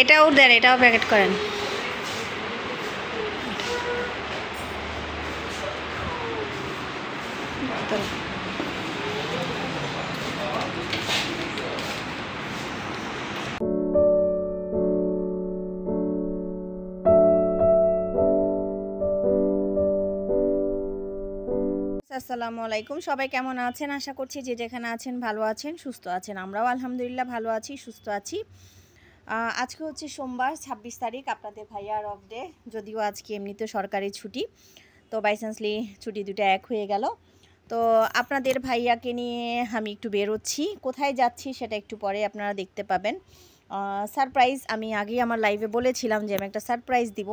এটাও দেন এটাও প্যাকেট করেন আসসালামু আলাইকুম সবাই কেমন আছেন আশা করছি যে যেখানে আছেন ভালো আছেন সুস্থ আছেন আমরাও আলহামদুলিল্লাহ ভালো আছি সুস্থ আছি আজকে হচ্ছে সোমবার ছাব্বিশ তারিখ আপনাদের ভাইয়ার অফ ডে যদিও আজকে এমনিতে সরকারি ছুটি তো বাইচান্সলি ছুটি দুটো এক হয়ে গেল তো আপনাদের ভাইয়াকে নিয়ে আমি একটু বেরোচ্ছি কোথায় যাচ্ছি সেটা একটু পরে আপনারা দেখতে পাবেন সারপ্রাইজ আমি আগেই আমার লাইভে বলেছিলাম যে আমি একটা সারপ্রাইজ দিব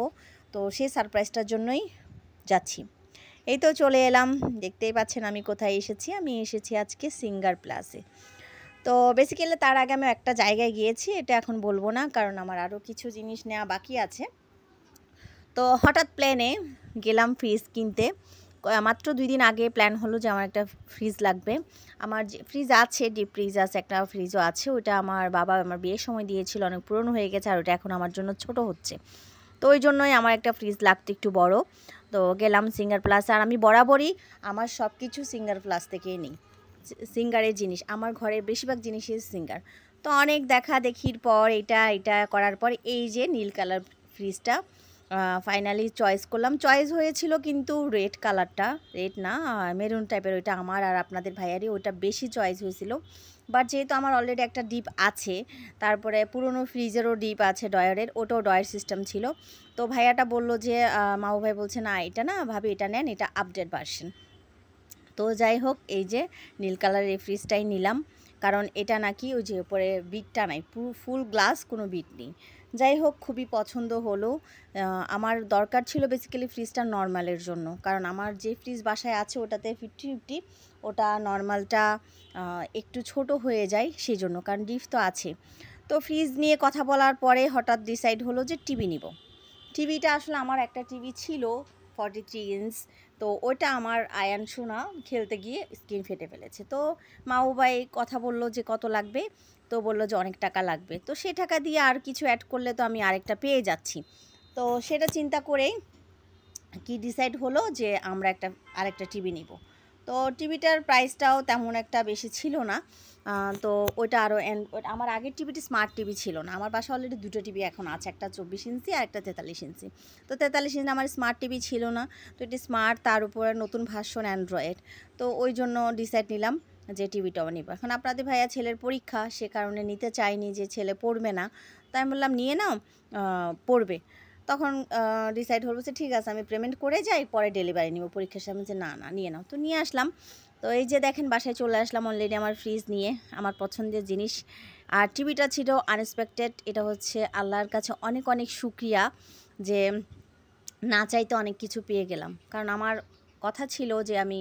তো সেই সারপ্রাইজটার জন্যই যাচ্ছি এই তো চলে এলাম দেখতেই পাচ্ছেন আমি কোথায় এসেছি আমি এসেছি আজকে সিঙ্গার প্লাসে তো বেসিক্যালি তার আগে আমি একটা জায়গায় গিয়েছি এটা এখন বলবো না কারণ আমার আরও কিছু জিনিস নেওয়া বাকি আছে তো হঠাৎ প্ল্যানে গেলাম ফ্রিজ কিনতে মাত্র দুই দিন আগে প্ল্যান হলো যে আমার একটা ফ্রিজ লাগবে আমার যে ফ্রিজ আছে ডিপ ফ্রিজ আছে একটা ফ্রিজও আছে ওটা আমার বাবা আমার বিয়ের সময় দিয়েছিল অনেক পুরনো হয়ে গেছে আর ওটা এখন আমার জন্য ছোট হচ্ছে তো ওই জন্যই আমার একটা ফ্রিজ লাগতো একটু বড় তো গেলাম সিঙ্গার প্লাস আর আমি বরাবরই আমার সব কিছু সিঙ্গার প্লাস থেকেই নিই সিঙ্গারের জিনিস আমার ঘরের বেশিরভাগ জিনিসই সিঙ্গার তো অনেক দেখা দেখির পর এটা এটা করার পর এই যে নীল কালার ফ্রিজটা ফাইনালি চয়েস করলাম চয়েস হয়েছিল কিন্তু রেড কালারটা রেড না মেরুন টাইপের ওইটা আমার আর আপনাদের ভাইয়ারই ওইটা বেশি চয়েস হয়েছিল বাট যেহেতু আমার অলরেডি একটা ডিপ আছে তারপরে পুরনো ফ্রিজেরও ডিপ আছে ডয়ারের ওটাও ডয়ার সিস্টেম ছিল তো ভাইয়াটা বলল যে মামু ভাই বলছে না এটা না ভাবে এটা নেন এটা আপডেট ভার্সন তো যাই হোক এই যে নীল কালারের ফ্রিজটাই নিলাম কারণ এটা নাকি ওই যে উপরে বিটটা নাই পুরো ফুল গ্লাস কোনো বিট নেই যাই হোক খুবই পছন্দ হলো আমার দরকার ছিল বেসিক্যালি ফ্রিজটা নর্মালের জন্য কারণ আমার যে ফ্রিজ বাসায় আছে ওটাতে ফিফটি ফিফটি ওটা নর্মালটা একটু ছোট হয়ে যায় সেই জন্য কারণ ডিফ তো আছে তো ফ্রিজ নিয়ে কথা বলার পরে হঠাৎ ডিসাইড হলো যে টিভি নিব টিভিটা আসলে আমার একটা টিভি ছিল ফর্টি থ্রি ইঞ্চ তো ওটা আমার আয়ান সোনা খেলতে গিয়ে স্ক্রিন ফেটে ফেলেছে তো বাবাই কথা বলল যে কত লাগবে তো বলল যে অনেক টাকা লাগবে তো সে টাকা দিয়ে আর কিছু অ্যাড করলে তো আমি আরেকটা পেয়ে যাচ্ছি তো সেটা চিন্তা করেই কি ডিসাইড হলো যে আমরা একটা আরেকটা টিভি নিব তো টিভিটার প্রাইসটাও তেমন একটা বেশি ছিল না তো ওইটা আরও আমার আগের টিভিটি স্মার্ট টিভি ছিল না আমার পাশে অলরেডি দুটো টিভি এখন আছে একটা চব্বিশ ইঞ্চি আর একটা তেতাল্লিশ ইঞ্চি তো তেতাল্লিশ ইঞ্চি আমার স্মার্ট টিভি ছিল না তো এটি স্মার্ট তার উপরে নতুন ভাষণ অ্যান্ড্রয়েড তো ওই জন্য ডিসাইড নিলাম যে টিভিটাও নিব এখন আপনাদের ভাইয়া ছেলের পরীক্ষা সে কারণে নিতে চাইনি যে ছেলে পড়বে না তাই বললাম নিয়ে নাও পড়বে তখন ডিসাইড হলো যে ঠিক আছে আমি পেমেন্ট করে যাই পরে ডেলিভারি নিব পরীক্ষার সামনে যে না না নিয়ে নাও তো নিয়ে আসলাম তো এই যে দেখেন বাসায় চলে আসলাম অলরেডি আমার ফ্রিজ নিয়ে আমার পছন্দের জিনিস আর টিভিটা ছিল আনএক্সপেক্টেড এটা হচ্ছে আল্লাহর কাছে অনেক অনেক সুক্রিয়া যে না চাইতে অনেক কিছু পেয়ে গেলাম কারণ আমার কথা ছিল যে আমি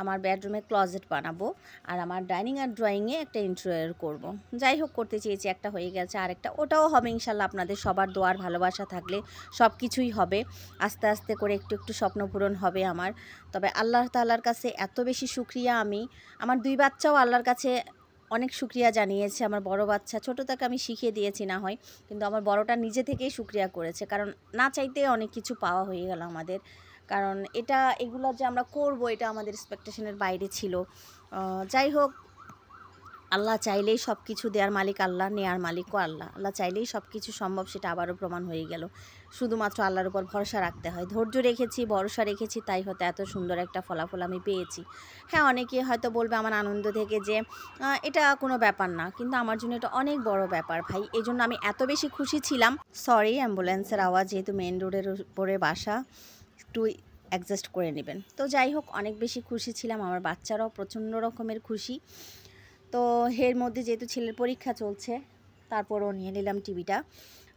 আমার বেডরুমে ক্লজেট বানাবো আর আমার ডাইনিং আর ড্রয়িংয়ে একটা ইন্টেরিয়র করব। যাই হোক করতে চেয়েছি একটা হয়ে গেছে আর একটা ওটাও হবে ইনশাল্লাহ আপনাদের সবার দোয়ার ভালোবাসা থাকলে সব কিছুই হবে আস্তে আস্তে করে একটু একটু স্বপ্ন পূরণ হবে আমার তবে আল্লাহ তাল্লার কাছে এত বেশি সুক্রিয়া আমি আমার দুই বাচ্চাও আল্লাহর কাছে অনেক সুক্রিয়া জানিয়েছে আমার বড় বাচ্চা ছোটো তাকে আমি শিখিয়ে দিয়েছি না হয় কিন্তু আমার বড়টা নিজে থেকেই সুক্রিয়া করেছে কারণ না চাইতে অনেক কিছু পাওয়া হয়ে গেল আমাদের কারণ এটা এগুলো যে আমরা করব এটা আমাদের এক্সপেকটেশনের বাইরে ছিল যাই হোক আল্লাহ চাইলেই সব কিছু দেওয়ার মালিক আল্লাহ নেয়ার মালিকও আল্লাহ আল্লাহ চাইলেই সব কিছু সম্ভব সেটা আবারও প্রমাণ হয়ে গেল শুধুমাত্র আল্লাহর উপর ভরসা রাখতে হয় ধৈর্য রেখেছি ভরসা রেখেছি তাই হয়তো এত সুন্দর একটা ফলাফল আমি পেয়েছি হ্যাঁ অনেকে হয়তো বলবে আমার আনন্দ থেকে যে এটা কোনো ব্যাপার না কিন্তু আমার জন্য এটা অনেক বড় ব্যাপার ভাই এই জন্য আমি এত বেশি খুশি ছিলাম সরি অ্যাম্বুলেন্সের আওয়াজ যেহেতু মেন রোডের উপরে বাসা একটু অ্যাডজাস্ট করে নেবেন তো যাই হোক অনেক বেশি খুশি ছিলাম আমার বাচ্চারাও প্রচণ্ড রকমের খুশি তো এর মধ্যে যেহেতু ছেলের পরীক্ষা চলছে তারপরও নিয়ে নিলাম টিভিটা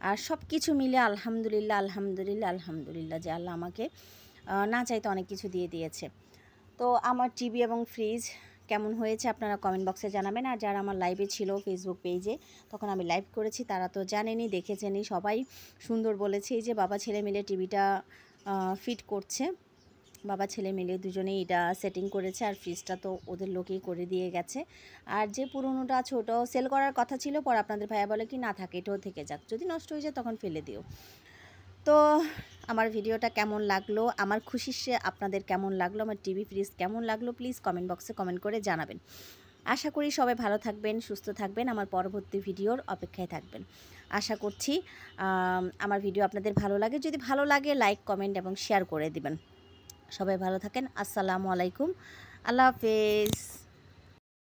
আর সব কিছু মিলে আলহামদুলিল্লাহ আলহামদুলিল্লাহ আলহামদুলিল্লাহ যে আল্লাহ আমাকে না চাইতে অনেক কিছু দিয়ে দিয়েছে তো আমার টিভি এবং ফ্রিজ কেমন হয়েছে আপনারা কমেন্ট বক্সে জানাবেন আর যারা আমার লাইভে ছিল ফেসবুক পেজে তখন আমি লাইভ করেছি তারা তো জানেনি দেখেছেনই সবাই সুন্দর বলেছে যে বাবা ছেলে মিলে টিভিটা ফিট করছে বাবা ছেলে মিলে দুজনেই এটা সেটিং করেছে আর ফ্রিজটা তো ওদের লোকেই করে দিয়ে গেছে আর যে পুরোনোটা আছে ওটাও সেল করার কথা ছিল পর আপনাদের ভাইয়া বলে কি না থাকে এটাও থেকে যাক যদি নষ্ট হয়ে যায় তখন ফেলে দিও তো আমার ভিডিওটা কেমন লাগলো আমার খুশি সে আপনাদের কেমন লাগলো আমার টিভি ফ্রিজ কেমন লাগলো প্লিজ কমেন্ট বক্সে কমেন্ট করে জানাবেন আশা করি সবাই ভালো থাকবেন সুস্থ থাকবেন আমার পরবর্তী ভিডিওর অপেক্ষায় থাকবেন আশা করছি আমার ভিডিও আপনাদের ভালো লাগে যদি ভালো লাগে লাইক কমেন্ট এবং শেয়ার করে দিবেন সবাই ভালো থাকেন আসসালামু আলাইকুম আল্লাহ হাফেজ